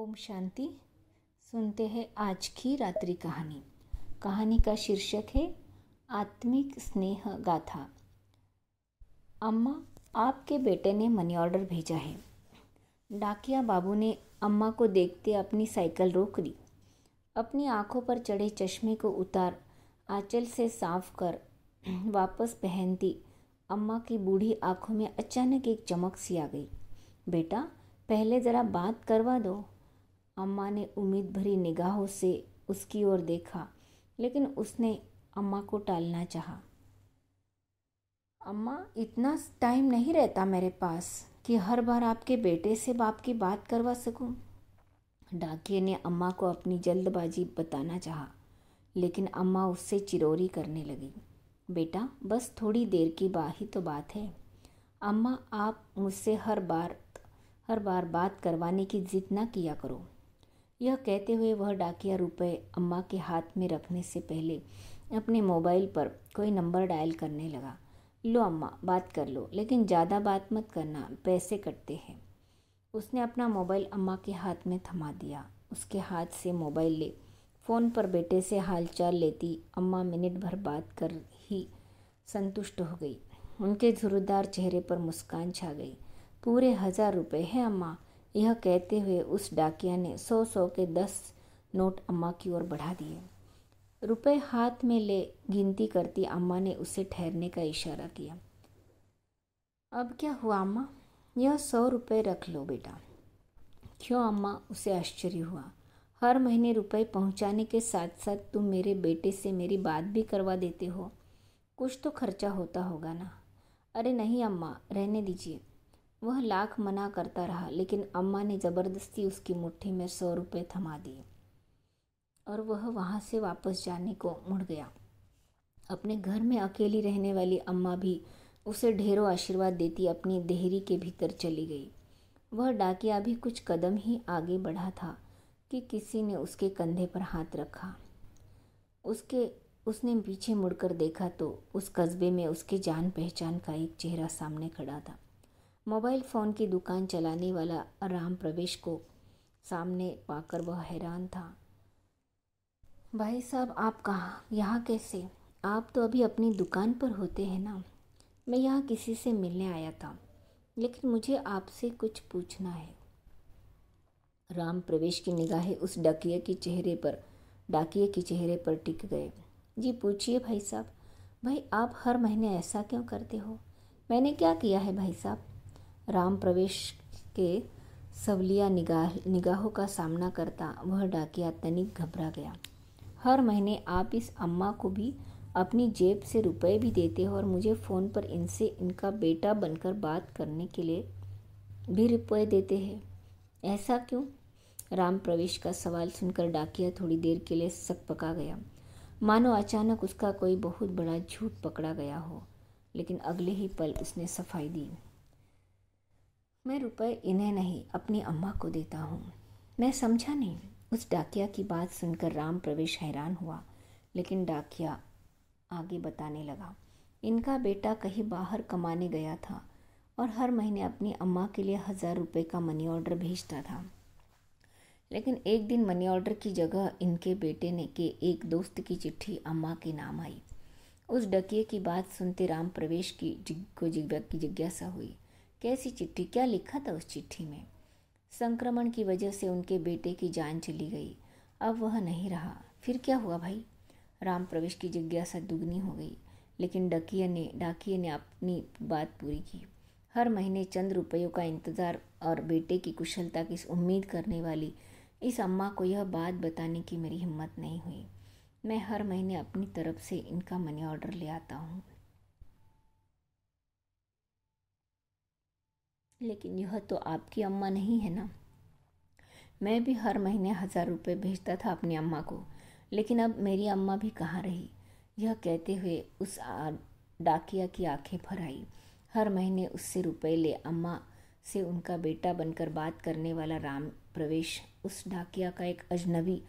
ओम शांति सुनते हैं आज की रात्रि कहानी कहानी का शीर्षक है आत्मिक स्नेह गाथा अम्मा आपके बेटे ने मनी ऑर्डर भेजा है डाकिया बाबू ने अम्मा को देखते अपनी साइकिल रोक दी अपनी आंखों पर चढ़े चश्मे को उतार आंचल से साफ कर वापस पहनती अम्मा की बूढ़ी आंखों में अचानक एक चमक सी आ गई बेटा पहले ज़रा बात करवा दो अम्मा ने उम्मीद भरी निगाहों से उसकी ओर देखा लेकिन उसने अम्मा को टालना चाहा। अम्मा इतना टाइम नहीं रहता मेरे पास कि हर बार आपके बेटे से बाप की बात करवा सकूं। डाकिए ने अम्मा को अपनी जल्दबाजी बताना चाहा, लेकिन अम्मा उससे चिरोरी करने लगी बेटा बस थोड़ी देर की बा ही तो बात है अम्मा आप मुझसे हर बार हर बार बात करवाने की जिद ना किया करो यह कहते हुए वह डाकिया रुपए अम्मा के हाथ में रखने से पहले अपने मोबाइल पर कोई नंबर डायल करने लगा लो अम्मा बात कर लो लेकिन ज़्यादा बात मत करना पैसे कटते हैं उसने अपना मोबाइल अम्मा के हाथ में थमा दिया उसके हाथ से मोबाइल ले फ़ोन पर बेटे से हालचाल लेती अम्मा मिनट भर बात कर ही संतुष्ट हो गई उनके झुरदार चेहरे पर मुस्कान छा गई पूरे हज़ार रुपये हैं अम्मा यह कहते हुए उस डाकिया ने सौ सौ के दस नोट अम्मा की ओर बढ़ा दिए रुपए हाथ में ले गिनती करती अम्मा ने उसे ठहरने का इशारा किया अब क्या हुआ अम्मा यह सौ रुपये रख लो बेटा क्यों अम्मा उसे आश्चर्य हुआ हर महीने रुपए पहुंचाने के साथ साथ तुम मेरे बेटे से मेरी बात भी करवा देते हो कुछ तो खर्चा होता होगा ना अरे नहीं अम्मा रहने दीजिए वह लाख मना करता रहा लेकिन अम्मा ने ज़बरदस्ती उसकी मुट्ठी में सौ रुपये थमा दिए और वह वहाँ से वापस जाने को मुड़ गया अपने घर में अकेली रहने वाली अम्मा भी उसे ढेरों आशीर्वाद देती अपनी देहरी के भीतर चली गई वह डाकिया भी कुछ कदम ही आगे बढ़ा था कि किसी ने उसके कंधे पर हाथ रखा उसके उसने पीछे मुड़कर देखा तो उस कस्बे में उसके जान पहचान का एक चेहरा सामने खड़ा था मोबाइल फ़ोन की दुकान चलाने वाला राम प्रवेश को सामने पाकर वह हैरान था भाई साहब आप कहाँ यहाँ कैसे आप तो अभी अपनी दुकान पर होते हैं ना मैं यहाँ किसी से मिलने आया था लेकिन मुझे आपसे कुछ पूछना है राम प्रवेश की निगाहें उस डाकिया के चेहरे पर डाकिए के चेहरे पर टिक गए जी पूछिए भाई साहब भाई आप हर महीने ऐसा क्यों करते हो मैंने क्या किया है भाई साहब राम प्रवेश के सवलिया निगाह निगाहों का सामना करता वह डाकिया तनिक घबरा गया हर महीने आप इस अम्मा को भी अपनी जेब से रुपए भी देते हो और मुझे फ़ोन पर इनसे इनका बेटा बनकर बात करने के लिए भी रुपए देते हैं ऐसा क्यों राम प्रवेश का सवाल सुनकर डाकिया थोड़ी देर के लिए सक पका गया मानो अचानक उसका कोई बहुत बड़ा झूठ पकड़ा गया हो लेकिन अगले ही पल उसने सफाई दी मैं रुपए इन्हें नहीं अपनी अम्मा को देता हूँ मैं समझा नहीं उस डाकिया की बात सुनकर राम प्रवेश हैरान हुआ लेकिन डाकिया आगे बताने लगा इनका बेटा कहीं बाहर कमाने गया था और हर महीने अपनी अम्मा के लिए हज़ार रुपये का मनी ऑर्डर भेजता था लेकिन एक दिन मनी ऑर्डर की जगह इनके बेटे ने के एक दोस्त की चिट्ठी अम्मा के नाम आई उस डकिए की बात सुनते राम प्रवेश की जिग को की जिज्ञासा हुई कैसी चिट्ठी क्या लिखा था उस चिट्ठी में संक्रमण की वजह से उनके बेटे की जान चली गई अब वह नहीं रहा फिर क्या हुआ भाई राम प्रवेश की जिज्ञासा दुगनी हो गई लेकिन डकिया ने डाकिया ने अपनी बात पूरी की हर महीने चंद रुपयों का इंतज़ार और बेटे की कुशलता की उम्मीद करने वाली इस अम्मा को यह बात बताने की मेरी हिम्मत नहीं हुई मैं हर महीने अपनी तरफ से इनका मनी ऑर्डर ले आता हूँ लेकिन यह तो आपकी अम्मा नहीं है ना मैं भी हर महीने हज़ार रुपये भेजता था अपनी अम्मा को लेकिन अब मेरी अम्मा भी कहाँ रही यह कहते हुए उस डाकिया की आंखें भर आई हर महीने उससे रुपए ले अम्मा से उनका बेटा बनकर बात करने वाला राम प्रवेश उस डाकिया का एक अजनबी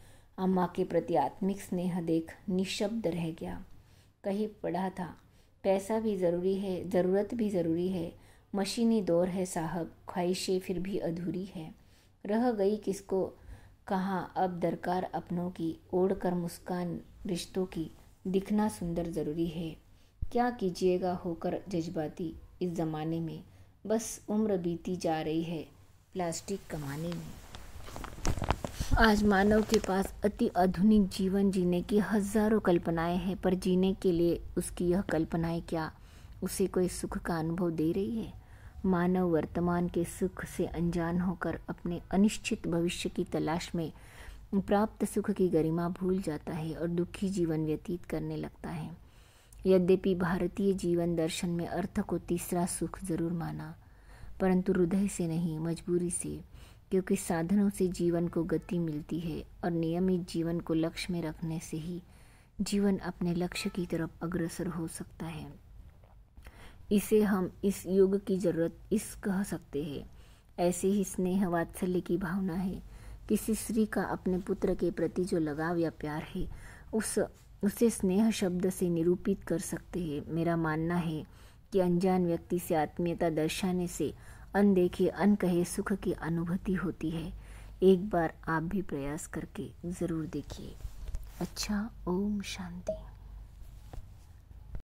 अम्मा के प्रति आत्मिक स्नेह देख निशब्द रह गया कहीं पढ़ा था पैसा भी ज़रूरी है ज़रूरत भी ज़रूरी है मशीनी दौर है साहब ख्वाहिशें फिर भी अधूरी है रह गई किसको कहाँ अब दरकार अपनों की ओढ़ कर मुस्कान रिश्तों की दिखना सुंदर ज़रूरी है क्या कीजिएगा होकर जज्बाती इस ज़माने में बस उम्र बीती जा रही है प्लास्टिक कमाने में आज मानव के पास अति आधुनिक जीवन जीने की हजारों कल्पनाएं हैं पर जीने के लिए उसकी यह कल्पनाएं क्या उसे कोई सुख का अनुभव दे रही है मानव वर्तमान के सुख से अनजान होकर अपने अनिश्चित भविष्य की तलाश में प्राप्त सुख की गरिमा भूल जाता है और दुखी जीवन व्यतीत करने लगता है यद्यपि भारतीय जीवन दर्शन में अर्थ को तीसरा सुख जरूर माना परंतु हृदय से नहीं मजबूरी से क्योंकि साधनों से जीवन को गति मिलती है और नियमित जीवन को लक्ष्य में रखने से ही जीवन अपने लक्ष्य की तरफ अग्रसर हो सकता है इसे हम इस युग की जरूरत इस कह सकते हैं ऐसे ही स्नेह वात्सल्य की भावना है किसी स्त्री का अपने पुत्र के प्रति जो लगाव या प्यार है उस उसे स्नेह शब्द से निरूपित कर सकते हैं मेरा मानना है कि अनजान व्यक्ति से आत्मीयता दर्शाने से अनदेखे अनकहे सुख की अनुभूति होती है एक बार आप भी प्रयास करके ज़रूर देखिए अच्छा ओम शांति